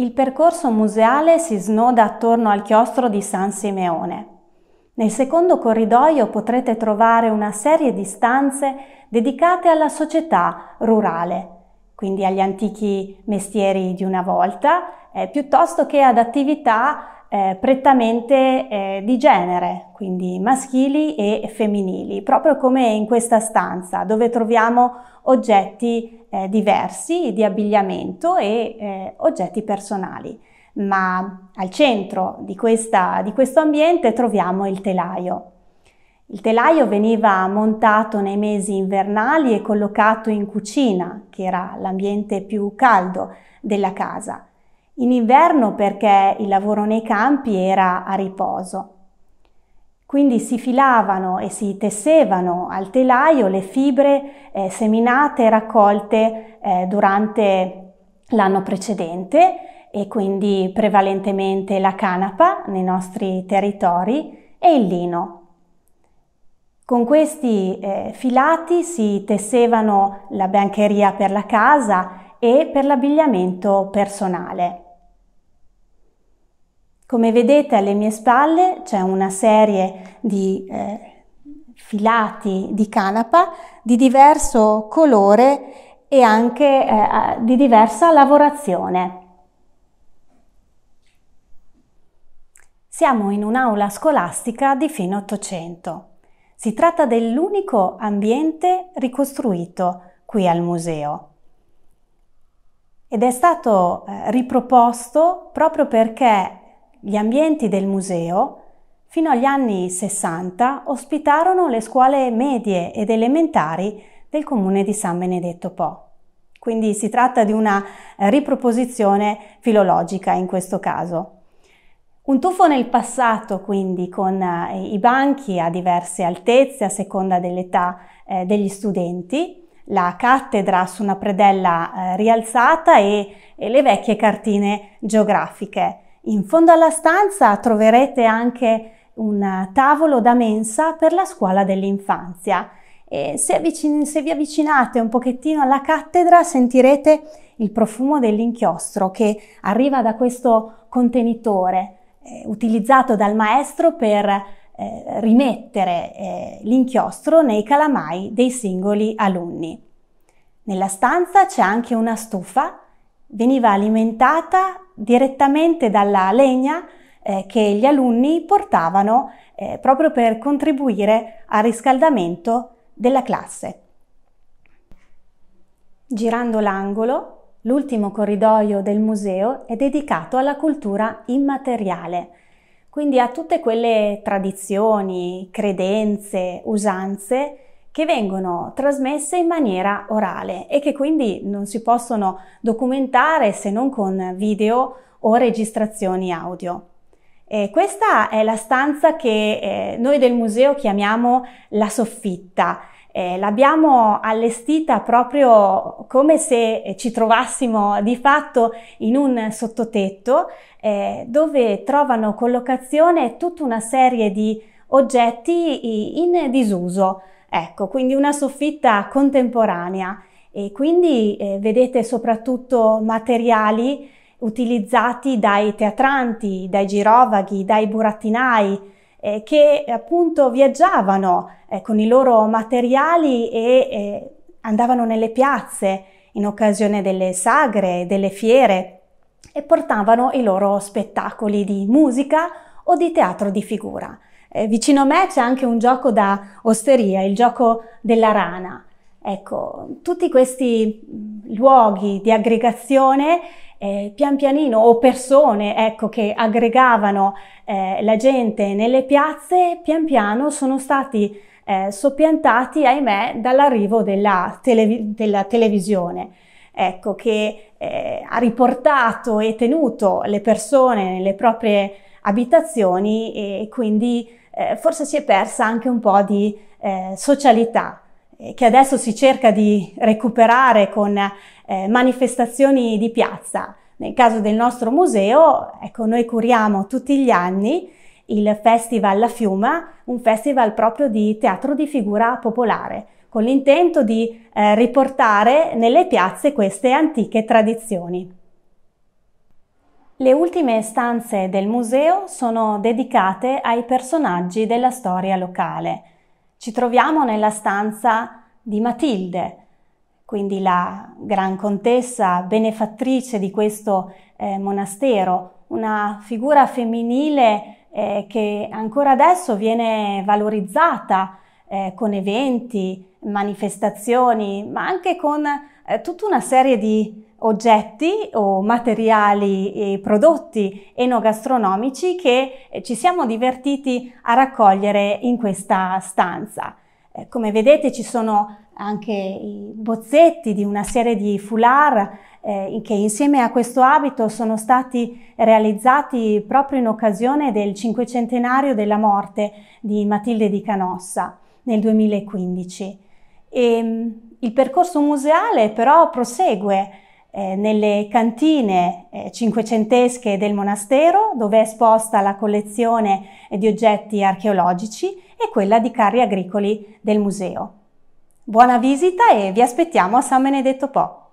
Il percorso museale si snoda attorno al chiostro di San Simeone. Nel secondo corridoio potrete trovare una serie di stanze dedicate alla società rurale, quindi agli antichi mestieri di una volta, eh, piuttosto che ad attività eh, prettamente eh, di genere, quindi maschili e femminili, proprio come in questa stanza dove troviamo oggetti eh, diversi di abbigliamento e eh, oggetti personali. Ma al centro di, questa, di questo ambiente troviamo il telaio. Il telaio veniva montato nei mesi invernali e collocato in cucina, che era l'ambiente più caldo della casa in inverno perché il lavoro nei campi era a riposo. Quindi si filavano e si tessevano al telaio le fibre eh, seminate e raccolte eh, durante l'anno precedente e quindi prevalentemente la canapa nei nostri territori e il lino. Con questi eh, filati si tessevano la biancheria per la casa e per l'abbigliamento personale. Come vedete alle mie spalle c'è una serie di eh, filati di canapa di diverso colore e anche eh, di diversa lavorazione. Siamo in un'aula scolastica di fine 800. Si tratta dell'unico ambiente ricostruito qui al museo ed è stato eh, riproposto proprio perché gli ambienti del museo fino agli anni 60 ospitarono le scuole medie ed elementari del comune di San Benedetto Po. Quindi si tratta di una eh, riproposizione filologica in questo caso. Un tuffo nel passato, quindi, con eh, i banchi a diverse altezze a seconda dell'età eh, degli studenti, la cattedra su una predella eh, rialzata e, e le vecchie cartine geografiche. In fondo alla stanza troverete anche un tavolo da mensa per la scuola dell'infanzia. E se, avvicin- se vi avvicinate un pochettino alla cattedra sentirete il profumo dell'inchiostro che arriva da questo contenitore eh, utilizzato dal maestro per eh, rimettere eh, l'inchiostro nei calamai dei singoli alunni. Nella stanza c'è anche una stufa veniva alimentata direttamente dalla legna eh, che gli alunni portavano eh, proprio per contribuire al riscaldamento della classe. Girando l'angolo, l'ultimo corridoio del museo è dedicato alla cultura immateriale, quindi a tutte quelle tradizioni, credenze, usanze che vengono trasmesse in maniera orale e che quindi non si possono documentare se non con video o registrazioni audio. E questa è la stanza che eh, noi del museo chiamiamo la soffitta. Eh, l'abbiamo allestita proprio come se ci trovassimo di fatto in un sottotetto eh, dove trovano collocazione tutta una serie di oggetti in disuso. Ecco, quindi una soffitta contemporanea e quindi eh, vedete soprattutto materiali utilizzati dai teatranti, dai girovaghi, dai burattinai, eh, che appunto viaggiavano eh, con i loro materiali e eh, andavano nelle piazze in occasione delle sagre, delle fiere e portavano i loro spettacoli di musica o di teatro di figura. Eh, vicino a me c'è anche un gioco da osteria, il gioco della rana. Ecco, tutti questi mm, luoghi di aggregazione, eh, pian pianino, o persone ecco, che aggregavano eh, la gente nelle piazze, pian piano sono stati eh, soppiantati, ahimè, dall'arrivo della, televi- della televisione. Ecco, che eh, ha riportato e tenuto le persone nelle proprie abitazioni e quindi eh, forse si è persa anche un po' di eh, socialità eh, che adesso si cerca di recuperare con eh, manifestazioni di piazza. Nel caso del nostro museo, ecco, noi curiamo tutti gli anni il Festival La Fiuma, un festival proprio di teatro di figura popolare, con l'intento di eh, riportare nelle piazze queste antiche tradizioni. Le ultime stanze del museo sono dedicate ai personaggi della storia locale. Ci troviamo nella stanza di Matilde, quindi la gran contessa benefattrice di questo eh, monastero, una figura femminile eh, che ancora adesso viene valorizzata eh, con eventi, manifestazioni, ma anche con eh, tutta una serie di oggetti o materiali e prodotti enogastronomici che eh, ci siamo divertiti a raccogliere in questa stanza. Eh, come vedete ci sono anche i bozzetti di una serie di foulard eh, che insieme a questo abito sono stati realizzati proprio in occasione del cinquecentenario della morte di Matilde di Canossa nel 2015. E, ehm, il percorso museale però prosegue eh, nelle cantine eh, cinquecentesche del monastero, dove è esposta la collezione di oggetti archeologici e quella di carri agricoli del museo. Buona visita e vi aspettiamo a San Benedetto Po'.